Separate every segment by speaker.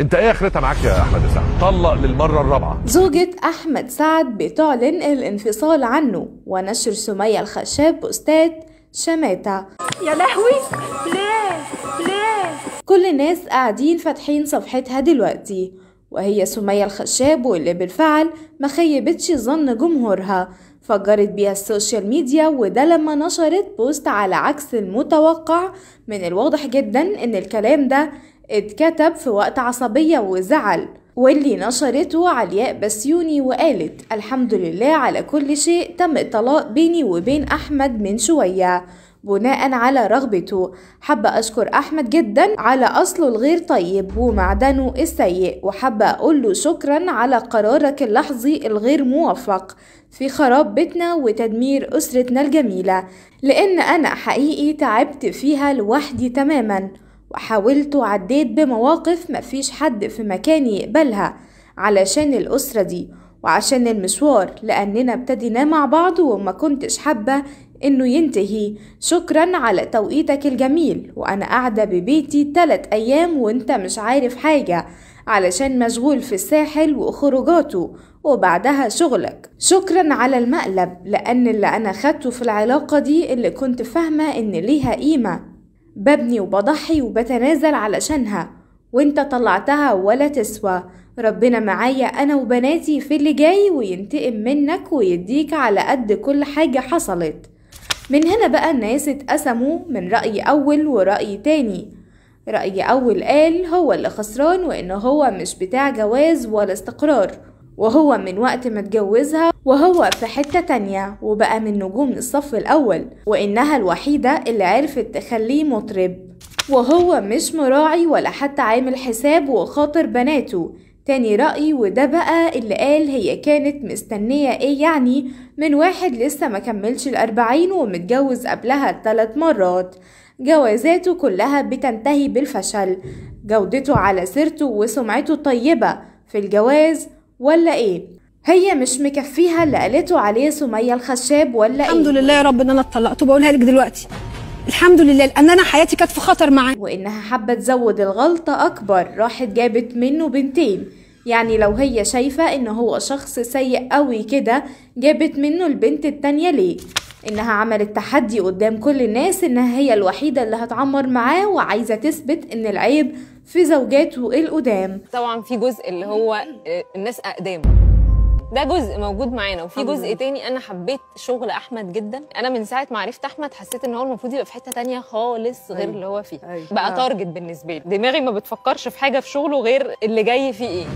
Speaker 1: انت ايه اخرتها معاك يا احمد سعد طلق للمره الرابعه زوجة احمد سعد بتعلن الانفصال عنه ونشر سمية الخشاب بوستات شماتة يا لهوي ليه ليه كل الناس قاعدين فاتحين صفحتها دلوقتي وهي سمية الخشاب واللي بالفعل ما خيبتش ظن جمهورها فجرت بيها السوشيال ميديا وده لما نشرت بوست على عكس المتوقع من الواضح جدا ان الكلام ده اتكتب في وقت عصبية وزعل واللي نشرته علياء بسيوني وقالت الحمد لله على كل شيء تم الطلاق بيني وبين أحمد من شوية بناء على رغبته حابة أشكر أحمد جدا على أصله الغير طيب ومعدنه السيء وحابة أقول له شكرا على قرارك اللحظي الغير موفق في خراب بيتنا وتدمير أسرتنا الجميلة لأن أنا حقيقي تعبت فيها لوحدي تماما وحاولت وعديت بمواقف مفيش حد في مكاني يقبلها علشان الأسرة دي وعشان المشوار لأننا ابتدينا مع بعض وما كنتش حابة إنه ينتهي شكرا على توقيتك الجميل وأنا قاعدة ببيتي تلت أيام وإنت مش عارف حاجة علشان مشغول في الساحل وخروجاته وبعدها شغلك شكرا على المقلب لأن اللي أنا خدته في العلاقة دي اللي كنت فاهمة إن ليها قيمة ببني وبضحي وبتنازل علشانها وانت طلعتها ولا تسوى ربنا معايا انا وبناتي في اللي جاي وينتقم منك ويديك على قد كل حاجة حصلت من هنا بقى الناس اتقسموا من رأي أول ورأي تاني رأي أول قال هو اللي خسران وإن هو مش بتاع جواز ولا استقرار وهو من وقت ما اتجوزها وهو في حتة تانية وبقى من نجوم الصف الأول وإنها الوحيدة اللي عرفت تخليه مطرب وهو مش مراعي ولا حتى عامل حساب وخاطر بناته تاني رأي وده بقى اللي قال هي كانت مستنية ايه يعني من واحد لسه ما كملش الأربعين ومتجوز قبلها ثلاث مرات جوازاته كلها بتنتهي بالفشل جودته على سيرته وسمعته الطيبة في الجواز ولا ايه هي مش مكفيها اللي قالته عليه سميه الخشاب ولا الحمد ايه الحمد لله يا رب ان انا اتطلقت وبقولها لك دلوقتي الحمد لله لان انا حياتي كانت في خطر معاه وانها حابه تزود الغلطه اكبر راحت جابت منه بنتين يعني لو هي شايفه ان هو شخص سيء قوي كده جابت منه البنت التانيه ليه انها عملت تحدي قدام كل الناس انها هي الوحيده اللي هتعمر معاه وعايزه تثبت ان العيب في زوجاته القدام طبعا في جزء اللي هو آه، الناس اقدام ده جزء موجود معانا وفي جزء تاني انا حبيت شغل احمد جدا انا من ساعه ما عرفت احمد حسيت ان هو المفروض يبقى في حته تانية خالص غير أي. أيوة. اللي هو فيه أي. أيوة. بقى تارجت آه. بالنسبه لي دماغي ما بتفكرش في حاجه في شغله غير اللي جاي فيه ايه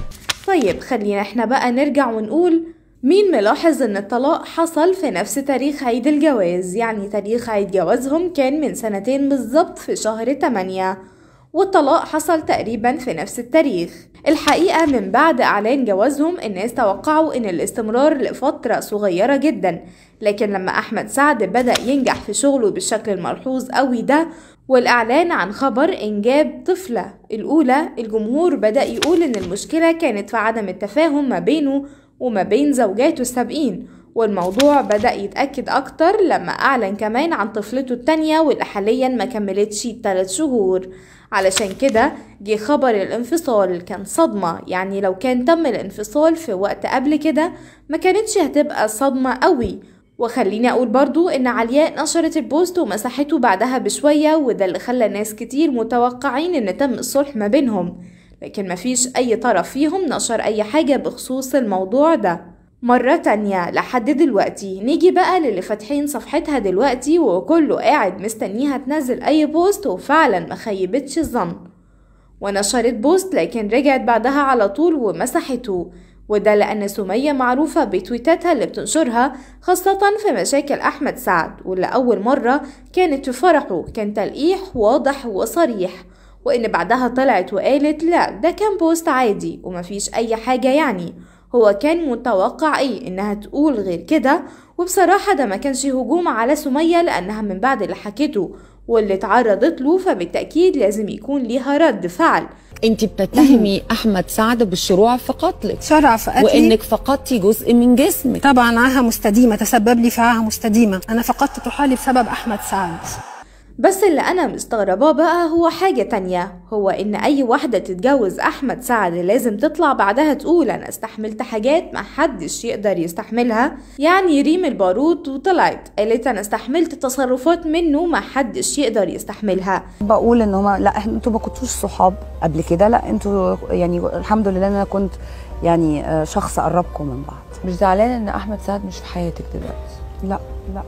Speaker 1: طيب خلينا احنا بقى نرجع ونقول مين ملاحظ ان الطلاق حصل في نفس تاريخ عيد الجواز يعني تاريخ عيد جوازهم كان من سنتين بالظبط في شهر 8 والطلاق حصل تقريبا في نفس التاريخ الحقيقة من بعد إعلان جوازهم الناس توقعوا إن الاستمرار لفترة صغيرة جدا لكن لما أحمد سعد بدأ ينجح في شغله بالشكل الملحوظ قوي ده والإعلان عن خبر إنجاب طفلة الأولى الجمهور بدأ يقول إن المشكلة كانت في عدم التفاهم ما بينه وما بين زوجاته السابقين والموضوع بدأ يتأكد أكتر لما أعلن كمان عن طفلته التانية واللي حاليا ما كملتش 3 شهور علشان كده جه خبر الانفصال كان صدمة يعني لو كان تم الانفصال في وقت قبل كده ما كانتش هتبقى صدمة قوي وخليني اقول برضو ان علياء نشرت البوست ومسحته بعدها بشوية وده اللي خلى ناس كتير متوقعين ان تم الصلح ما بينهم لكن مفيش اي طرف فيهم نشر اي حاجة بخصوص الموضوع ده مرة تانية لحد دلوقتي نيجي بقى للي فاتحين صفحتها دلوقتي وكله قاعد مستنيها تنزل أي بوست وفعلا ما خيبتش الظن ونشرت بوست لكن رجعت بعدها على طول ومسحته وده لأن سمية معروفة بتويتاتها اللي بتنشرها خاصة في مشاكل أحمد سعد واللي أول مرة كانت في فرحه كان تلقيح واضح وصريح وإن بعدها طلعت وقالت لا ده كان بوست عادي ومفيش أي حاجة يعني هو كان متوقع ايه انها تقول غير كده وبصراحة ده ما كانش هجوم على سمية لانها من بعد اللي حكيته واللي اتعرضت له فبالتأكيد لازم يكون ليها رد فعل انت بتتهمي احمد سعد بالشروع في قتلك شرع في قتلي وانك فقدتي جزء من جسمك طبعا عاهه مستديمه تسبب لي في عاهه مستديمه انا فقدت طحالي بسبب احمد سعد بس اللي أنا مستغرباه بقى هو حاجة تانية هو إن أي واحدة تتجوز أحمد سعد لازم تطلع بعدها تقول أنا استحملت حاجات محدش يقدر يستحملها يعني ريم البارود وطلعت قالت أنا استحملت تصرفات منه محدش يقدر يستحملها بقول إن هما لا أنتوا ما كنتوش صحاب قبل كده لا أنتوا يعني الحمد لله أنا كنت يعني آه، شخص قربكم من بعض مش زعلانة إن أحمد سعد مش في حياتك دلوقتي لا لا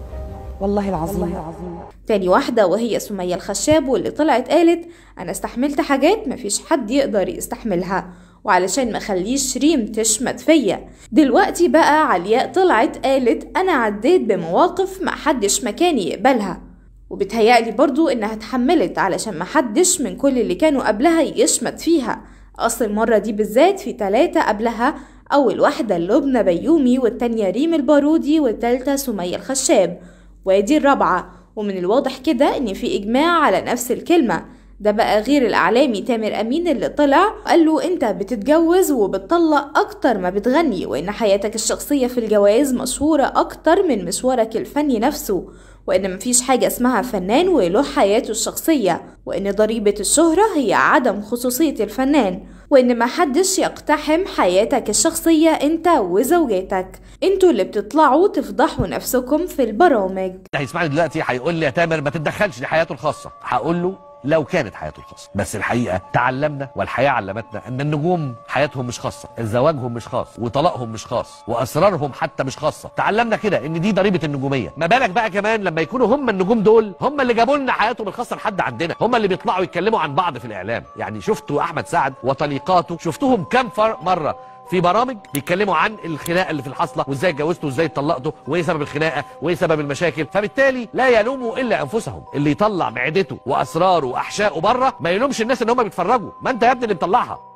Speaker 1: والله العظيم, والله العظيم. تاني واحدة وهي سمية الخشاب واللي طلعت قالت أنا استحملت حاجات مفيش حد يقدر يستحملها وعلشان ما خليش ريم تشمت فيا دلوقتي بقى علياء طلعت قالت أنا عديت بمواقف ما حدش مكاني يقبلها وبتهيألي برضو إنها اتحملت علشان ما حدش من كل اللي كانوا قبلها يشمت فيها أصل المرة دي بالذات في تلاتة قبلها أول واحدة لبنى بيومي والتانية ريم البارودي والتالتة سمية الخشاب وادي الرابعة ومن الواضح كده ان في اجماع على نفس الكلمة ده بقى غير الاعلامي تامر امين اللي طلع قال له انت بتتجوز وبتطلق اكتر ما بتغني وان حياتك الشخصية في الجواز مشهورة اكتر من مشوارك الفني نفسه وان مفيش حاجة اسمها فنان وله حياته الشخصية وان ضريبة الشهرة هي عدم خصوصية الفنان وإن محدش يقتحم حياتك الشخصية أنت وزوجاتك أنتوا اللي بتطلعوا تفضحوا نفسكم في البرامج هيسمعني دلوقتي هيقول لي يا تامر ما تتدخلش لحياته الخاصة هقول له لو كانت حياته الخاصه بس الحقيقه تعلمنا والحياه علمتنا ان النجوم حياتهم مش خاصه زواجهم مش خاص وطلاقهم مش خاص واسرارهم حتى مش خاصه تعلمنا كده ان دي ضريبه النجوميه ما بالك بقى كمان لما يكونوا هم النجوم دول هم اللي جابوا لنا حياتهم الخاصه لحد عندنا هم اللي بيطلعوا يتكلموا عن بعض في الاعلام يعني شفتوا احمد سعد وطليقاته شفتوهم كم مره في برامج بيتكلموا عن الخناقه اللي في الحصله وازاي اتجوزته وازاي اتطلقته وايه سبب الخناقه وايه سبب المشاكل فبالتالي لا يلوموا الا انفسهم اللي يطلع معدته واسراره واحشائه بره ما يلومش الناس ان هم بيتفرجوا ما انت يا ابني اللي مطلعها